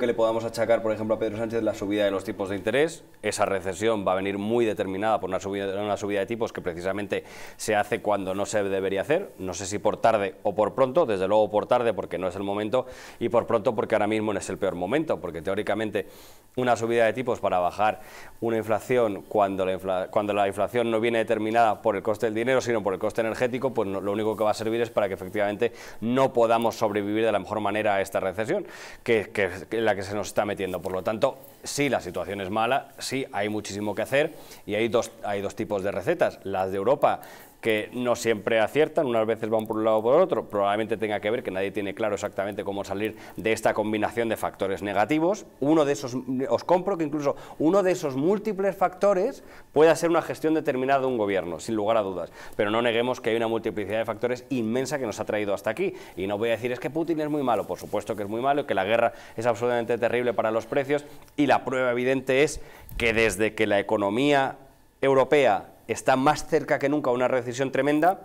que le podamos achacar, por ejemplo, a Pedro Sánchez la subida de los tipos de interés. Esa recesión va a venir muy determinada por una subida, de tipos que precisamente se hace cuando no se debería hacer. No sé si por tarde o por pronto, desde luego por tarde porque no es el momento y por pronto porque ahora mismo no es el peor momento, porque teóricamente una subida de tipos para bajar una inflación cuando la, inflación no viene determinada por el coste del dinero, sino por el coste energético, pues lo único que va a servir es para que efectivamente no podamos sobrevivir de la mejor manera a esta recesión, que ...en la que se nos está metiendo. Por lo tanto, sí, la situación es mala, sí, hay muchísimo que hacer y hay dos, hay dos tipos de recetas. Las de Europa que no siempre aciertan, unas veces van por un lado o por otro, probablemente tenga que ver que nadie tiene claro exactamente cómo salir de esta combinación de factores negativos. Uno de esos, os compro que incluso uno de esos múltiples factores pueda ser una gestión determinada de un gobierno, sin lugar a dudas, pero no neguemos que hay una multiplicidad de factores inmensa que nos ha traído hasta aquí, y no voy a decir es que Putin es muy malo, por supuesto que es muy malo, que la guerra es absolutamente terrible para los precios, y la prueba evidente es que desde que la economía europea está más cerca que nunca una recesión tremenda,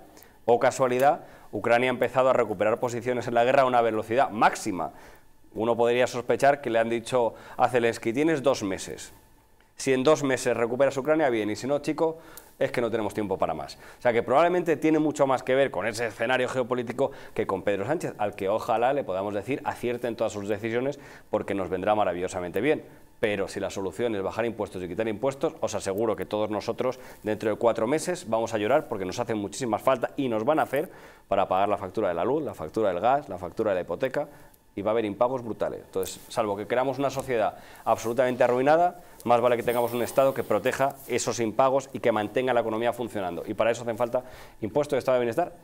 o casualidad, Ucrania ha empezado a recuperar posiciones en la guerra a una velocidad máxima. Uno podría sospechar que le han dicho a Zelensky, tienes dos meses, si en dos meses recuperas Ucrania, bien, y si no, chico, es que no tenemos tiempo para más. O sea que probablemente tiene mucho más que ver con ese escenario geopolítico que con Pedro Sánchez, al que ojalá le podamos decir acierten en todas sus decisiones porque nos vendrá maravillosamente bien. Pero si la solución es bajar impuestos y quitar impuestos, os aseguro que todos nosotros dentro de cuatro meses vamos a llorar porque nos hacen muchísimas falta y nos van a hacer para pagar la factura de la luz, la factura del gas, la factura de la hipoteca, y va a haber impagos brutales. Entonces, salvo que creamos una sociedad absolutamente arruinada, más vale que tengamos un Estado que proteja esos impagos y que mantenga la economía funcionando. Y para eso hacen falta impuestos de Estado de Bienestar.